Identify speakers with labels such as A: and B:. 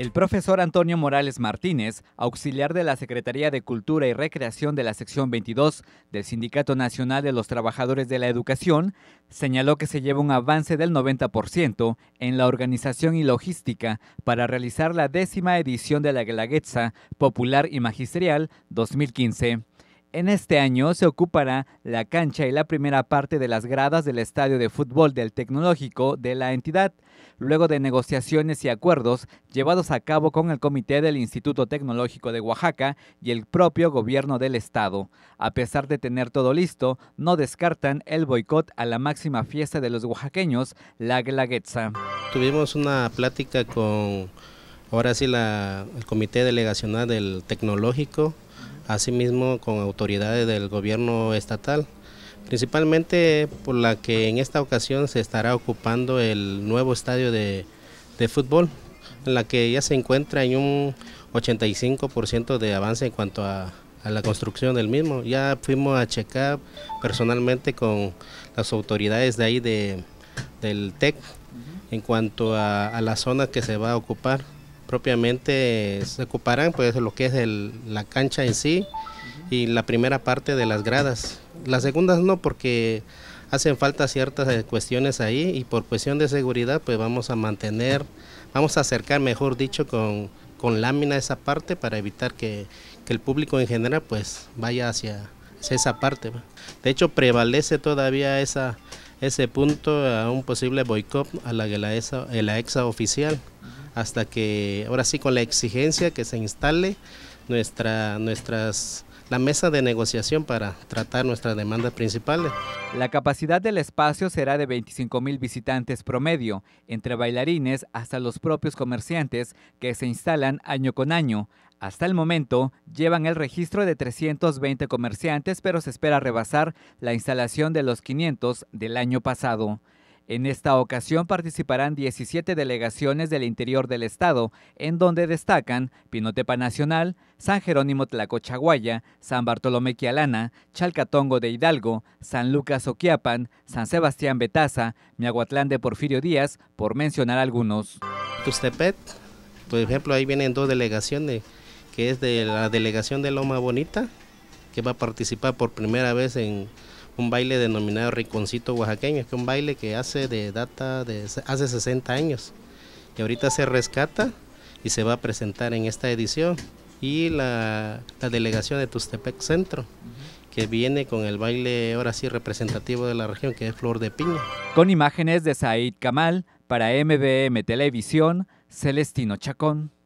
A: El profesor Antonio Morales Martínez, auxiliar de la Secretaría de Cultura y Recreación de la sección 22 del Sindicato Nacional de los Trabajadores de la Educación, señaló que se lleva un avance del 90% en la organización y logística para realizar la décima edición de la Guelaguetza Popular y Magisterial 2015. En este año se ocupará la cancha y la primera parte de las gradas del Estadio de Fútbol del Tecnológico de la entidad, luego de negociaciones y acuerdos llevados a cabo con el Comité del Instituto Tecnológico de Oaxaca y el propio gobierno del estado. A pesar de tener todo listo, no descartan el boicot a la máxima fiesta de los oaxaqueños, la Glaguetza.
B: Tuvimos una plática con Ahora sí, el Comité Delegacional del Tecnológico, asimismo con autoridades del gobierno estatal, principalmente por la que en esta ocasión se estará ocupando el nuevo estadio de, fútbol, en la que ya se encuentra en un 85% de avance en cuanto a, la construcción del mismo. Ya fuimos a checar personalmente con las autoridades de ahí de, del TEC en cuanto a la zona que se va a ocupar propiamente se ocuparán pues lo que es la cancha en sí y la primera parte de las gradas. Las segundas no porque hacen falta ciertas eh, cuestiones ahí y por cuestión de seguridad pues vamos a mantener, vamos a acercar mejor dicho con, lámina esa parte para evitar que, el público en general pues vaya hacia, esa parte. De hecho prevalece todavía esa, ese punto a un posible boicot a la, la exa oficial hasta que ahora sí con la exigencia que se instale nuestras la mesa de negociación para tratar nuestras demandas principales.
A: La capacidad del espacio será de 25 mil visitantes promedio, entre bailarines hasta los propios comerciantes que se instalan año con año. Hasta el momento llevan el registro de 320 comerciantes, pero se espera rebasar la instalación de los 500 del año pasado. En esta ocasión participarán 17 delegaciones del interior del estado, en donde destacan Pinotepa Nacional, San Jerónimo Tlacochaguaya, San Bartolomé Quialana, Chalcatongo de Hidalgo, San Lucas Oquiapan, San Sebastián Betaza, Miahuatlán de Porfirio Díaz, por mencionar algunos.
B: Tustepet, por ejemplo, ahí vienen dos delegaciones, que es de la delegación de Loma Bonita, que va a participar por primera vez en un baile denominado Riconcito Oaxaqueño, que es un baile que hace de data de hace 60 años. que ahorita se rescata y se va a presentar en esta edición. Y la, la delegación de Tustepec Centro, que viene con el baile ahora sí representativo de la región, que es Flor de Piña. Con imágenes de Said Kamal para MBM
A: Televisión, Celestino Chacón.